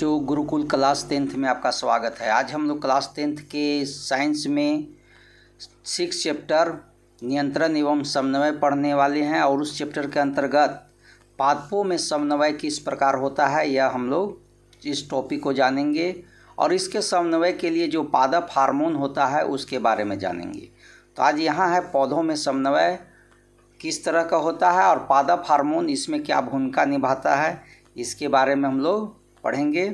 बच्चों Gurukul class tenth में आपका स्वागत है आज हम लोग क्लास टेंथ के साइंस में सिक्स चैप्टर नियंत्रण एवं समन्वय पढ़ने वाले हैं और उस चैप्टर के अंतर्गत पादपों में समन्वय किस प्रकार होता है यह हम लोग इस टॉपिक को जानेंगे और इसके समन्वय के लिए जो पादप हार्मोन होता है उसके बारे में जानेंगे तो आज यहाँ है पौधों में समन्वय किस तरह का होता है और पादप हार्मोन इसमें क्या भूमिका निभाता है इसके बारे में हम लोग पढ़ेंगे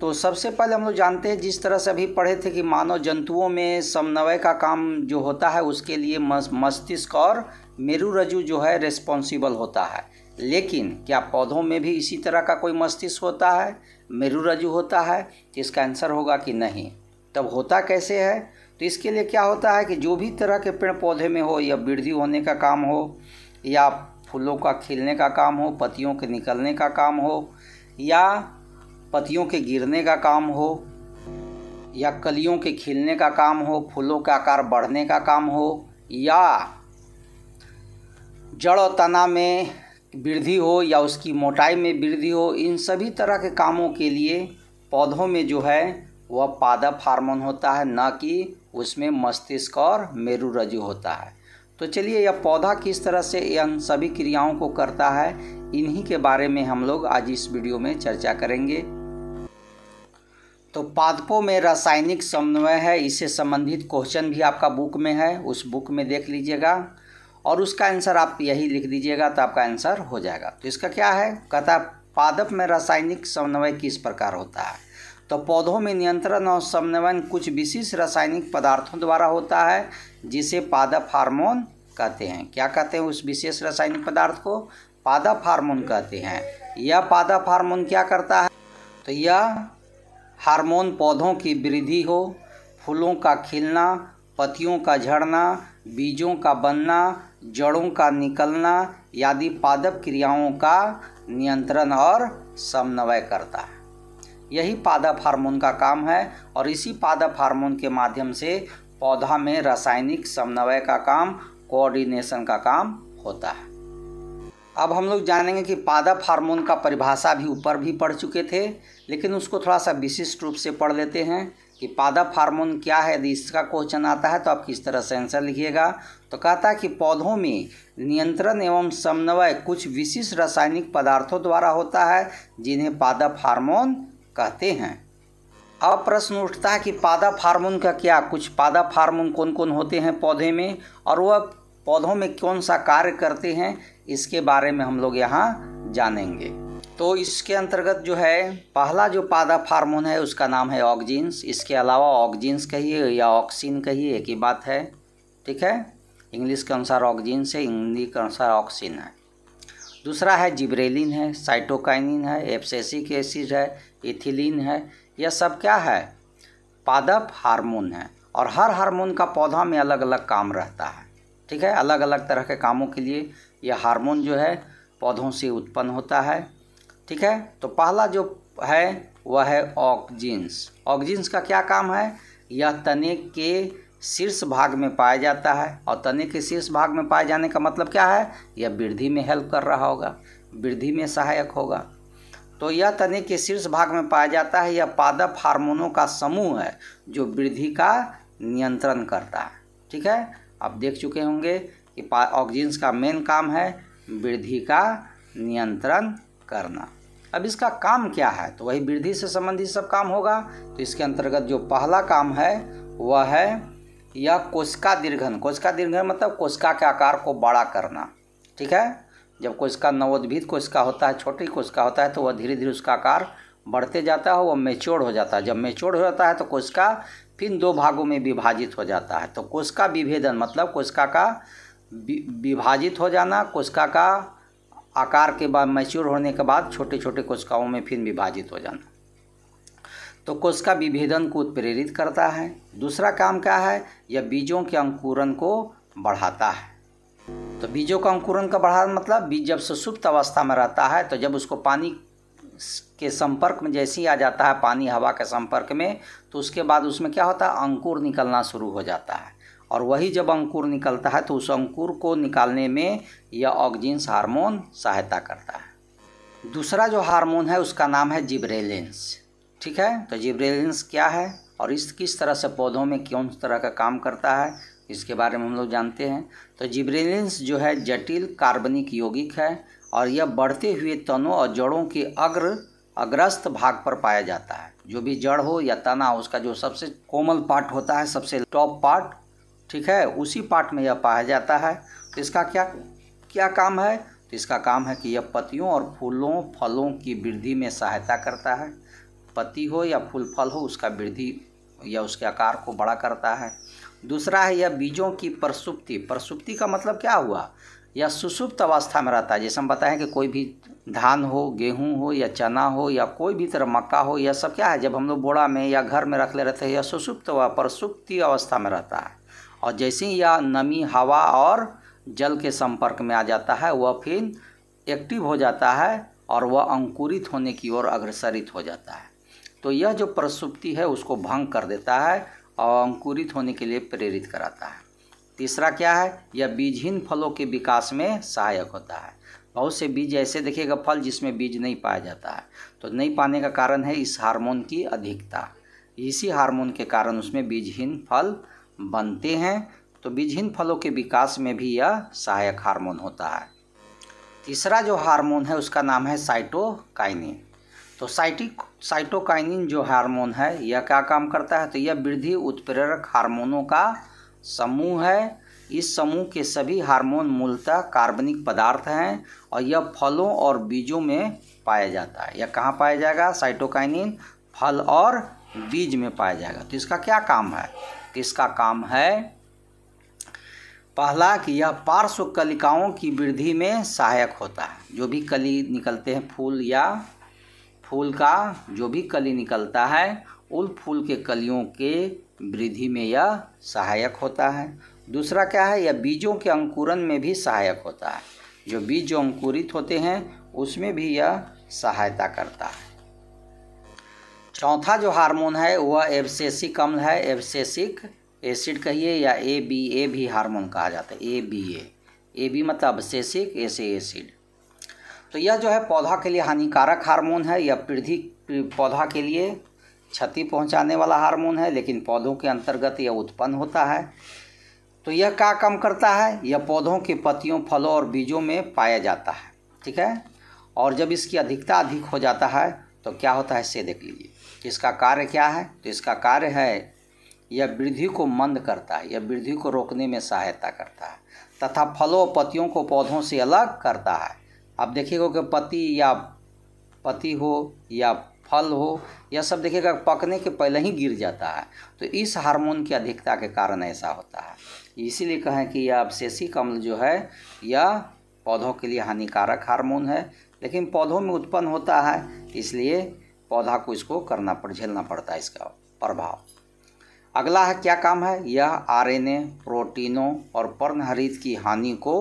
तो सबसे पहले हम लोग जानते हैं जिस तरह से अभी पढ़े थे कि मानव जंतुओं में समन्वय का काम जो होता है उसके लिए मस्तिष्क और मेरु रजू जो है रिस्पॉन्सिबल होता है लेकिन क्या पौधों में भी इसी तरह का कोई मस्तिष्क होता है मेरु रजू होता है तो इसका आंसर होगा कि नहीं तब होता कैसे है तो इसके लिए क्या होता है कि जो भी तरह के पेड़ पौधे में हो या वृद्धि होने का काम हो या फूलों का खिलने का काम हो पत्तियों के निकलने का काम हो या पतियों के गिरने का काम हो या कलियों के खिलने का काम हो फूलों का आकार बढ़ने का काम हो या जड़ और तना में वृद्धि हो या उसकी मोटाई में वृद्धि हो इन सभी तरह के कामों के लिए पौधों में जो है वह पादप हार्मोन होता है न कि उसमें मस्तिष्क और मेरु रजू होता है तो चलिए यह पौधा किस तरह से इन सभी क्रियाओं को करता है इन्हीं के बारे में हम लोग आज इस वीडियो में चर्चा करेंगे तो पादपों में रासायनिक समन्वय है इससे संबंधित क्वेश्चन भी आपका बुक में है उस बुक में देख लीजिएगा और उसका आंसर आप यही लिख दीजिएगा तो आपका आंसर हो जाएगा तो इसका क्या है कहता पादप में रासायनिक समन्वय किस प्रकार होता है तो पौधों में नियंत्रण और समन्वयन कुछ विशेष रासायनिक पदार्थों द्वारा होता है जिसे पादप हार्मोन कहते हैं क्या कहते हैं उस विशेष रासायनिक पदार्थ को पादप हार्मोन कहते हैं यह पादप हार्मोन क्या करता है तो यह हार्मोन पौधों की वृद्धि हो फूलों का खिलना पतियों का झड़ना बीजों का बनना जड़ों का निकलना आदि पादप क्रियाओं का नियंत्रण और समन्वय करता है यही पादप हार्मोन का काम है और इसी पादप हार्मोन के माध्यम से पौधा में रासायनिक समन्वय का काम कोऑर्डिनेशन का काम होता है अब हम लोग जानेंगे कि पादप हार्मोन का परिभाषा भी ऊपर भी पढ़ चुके थे लेकिन उसको थोड़ा सा विशिष्ट रूप से पढ़ लेते हैं कि पादप हार्मोन क्या है यदि इसका क्वेश्चन आता है तो आप किस तरह से आंसर लिखिएगा तो कहता है कि पौधों में नियंत्रण एवं समन्वय कुछ विशिष्ट रासायनिक पदार्थों द्वारा होता है जिन्हें पादप हार्मोन कहते हैं अब प्रश्न उठता है कि पादा फार्मून का क्या कुछ पादा फार्मून कौन कौन होते हैं पौधे में और वह पौधों में कौन सा कार्य करते हैं इसके बारे में हम लोग यहाँ जानेंगे तो इसके अंतर्गत जो है पहला जो पादा फार्मोन है उसका नाम है ऑक्जींस इसके अलावा ऑक्जीन्स कहिए या ऑक्सीन कहिए एक ही बात है ठीक है इंग्लिश के अनुसार ऑक्जीन्स है हिंदी के अनुसार ऑक्सीन है दूसरा है जिब्रेलिन है साइटोकाइनिन है एप्सेसिक एसिड है इथिलीन है यह सब क्या है पादप हार्मोन है और हर हार्मोन का पौधा में अलग अलग काम रहता है ठीक है अलग अलग तरह के कामों के लिए यह हार्मोन जो है पौधों से उत्पन्न होता है ठीक है तो पहला जो है वह है ऑक्जिन्स ऑक्जिन्स का क्या काम है यह तने के शीर्ष भाग में पाया जाता है और तने के शीर्ष भाग में पाए जाने का मतलब क्या है यह वृद्धि में हेल्प कर रहा होगा वृद्धि में सहायक होगा तो यह तने के शीर्ष भाग में पाया जाता है यह पादप हार्मोनों का समूह है जो वृद्धि का नियंत्रण करता है ठीक है आप देख चुके होंगे कि ऑक्सीजन का मेन काम है वृद्धि का नियंत्रण करना अब इसका काम क्या है तो वही वृद्धि से संबंधित सब काम होगा तो इसके अंतर्गत जो पहला काम है वह है या कोशिका दीर्घन कोशिका दीर्घन मतलब कोशिका के आकार को बड़ा करना ठीक है जब कोशिका नवोद्भिद कोशिका होता है छोटी कोशिका होता है तो वह धीरे धीरे उसका आकार बढ़ते जाता है वह मेच्योर हो जाता है जब मेच्योर हो जाता है तो कोशिका फिर दो भागों में विभाजित हो जाता है तो कोशिका विभेदन मतलब कोशिका का विभाजित हो जाना कोशिका का आकार के बाद मैच्योर होने के बाद छोटे छोटे कोशिकाओं में फिर विभाजित हो जाना तो कोशिका विभेदन को उत्प्रेरित करता है दूसरा काम क्या है यह बीजों के अंकुरन को बढ़ाता है तो बीजों का अंकुरन का बढ़ाना मतलब बीज जब सुसुप्त अवस्था में रहता है तो जब उसको पानी के संपर्क में जैसे ही आ जाता है पानी हवा के संपर्क में तो उसके बाद उसमें क्या होता है अंकुर निकलना शुरू हो जाता है और वही जब अंकुर निकलता है तो उस अंकुर को निकालने में यह ऑक्जिन्स हार्मोन सहायता करता है दूसरा जो हार्मोन है उसका नाम है जिब्रेलेंस ठीक है तो जिब्रेलिन्स क्या है और इस किस तरह से पौधों में कौन तरह का काम करता है इसके बारे में हम लोग जानते हैं तो जिब्रेलिन्स जो है जटिल कार्बनिक यौगिक है और यह बढ़ते हुए तनों और जड़ों के अग्र अग्रस्त भाग पर पाया जाता है जो भी जड़ हो या तना हो उसका जो सबसे कोमल पार्ट होता है सबसे टॉप पार्ट ठीक है उसी पार्ट में यह पाया जाता है तो इसका क्या क्या काम है तो इसका काम है कि यह पत्तियों और फूलों फलों की वृद्धि में सहायता करता है पत्ती हो या फूल फल हो उसका वृद्धि या उसके आकार को बड़ा करता है दूसरा है यह बीजों की प्रसुप्ति प्रसुप्ति का मतलब क्या हुआ या सुसुप्त अवस्था में रहता है जैसे हम बताएं कि कोई भी धान हो गेहूं हो या चना हो या कोई भी तरह मक्का हो यह सब क्या है जब हम लोग बोड़ा में या घर में रख ले रहते हैं यह सुसुप्त व प्रसुप्ति अवस्था में रहता है और जैसे ही यह नमी हवा और जल के संपर्क में आ जाता है वह फिर एक्टिव हो जाता है और वह अंकुरित होने की ओर अग्रसरित हो जाता है तो यह जो प्रसुप्ति है उसको भंग कर देता है और अंकुरित होने के लिए प्रेरित कराता है तीसरा क्या है यह बीजहीन फलों के विकास में सहायक होता है बहुत से बीज ऐसे देखिएगा फल जिसमें बीज नहीं पाया जाता है तो नहीं पाने का कारण है इस हार्मोन की अधिकता इसी हार्मोन के कारण उसमें बीजहीन फल बनते हैं तो बीजहीन फलों के विकास में भी यह सहायक हार्मोन होता है तीसरा जो हार्मोन है उसका नाम है साइटोकाइनिन तो साइटिक साइटोकाइनिन जो हार्मोन है यह क्या काम करता है तो यह वृद्धि उत्प्रेरक हार्मोनों का समूह है इस समूह के सभी हार्मोन मूलतः कार्बनिक पदार्थ हैं और यह फलों और बीजों में पाया जाता है यह कहाँ पाया जाएगा साइटोकाइनिन फल और बीज में पाया जाएगा तो इसका क्या काम है तो इसका काम है पहला कि यह पार्श्व कलिकाओं की वृद्धि में सहायक होता है जो भी कली निकलते हैं फूल या फूल का जो भी कली निकलता है उन फूल के कलियों के वृद्धि में यह सहायक होता है दूसरा क्या है यह बीजों के अंकुरन में भी सहायक होता है जो बीज जो अंकुरित होते हैं उसमें भी यह सहायता करता है चौथा जो हार्मोन है वह एब्सेसिक अम्ल है एब्सेसिक एसिड कहिए या ए बी ए भी हार्मोन कहा जाता है A B A A B मतलब एब्सेसिक एसे एसिड तो यह जो है पौधा के लिए हानिकारक हार्मोन है यह वृद्धि पौधा के लिए क्षति पहुंचाने वाला हार्मोन है लेकिन पौधों के अंतर्गत यह उत्पन्न होता है तो यह क्या काम करता है यह पौधों के पत्तियों फलों और बीजों में पाया जाता है ठीक है और जब इसकी अधिकता अधिक हो जाता है तो क्या होता है इसे देख लीजिए इसका कार्य क्या है तो इसका कार्य है यह वृद्धि को मंद करता है यह वृद्धि को रोकने में सहायता करता है तथा फलों पत्तियों को पौधों से अलग करता है आप देखिएगा कि पति या पति हो या फल हो यह सब देखिएगा पकने के पहले ही गिर जाता है तो इस हार्मोन की अधिकता के कारण ऐसा होता है इसीलिए कहें कि यह अवशेषी कमल जो है यह पौधों के लिए हानिकारक हार्मोन है लेकिन पौधों में उत्पन्न होता है इसलिए पौधा को इसको करना पड़ झेलना पड़ता है इसका प्रभाव अगला है क्या काम है यह आरएनए प्रोटीनों और पर्णहरित की हानि को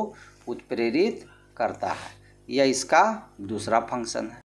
उत्प्रेरित करता है यह इसका दूसरा फंक्शन है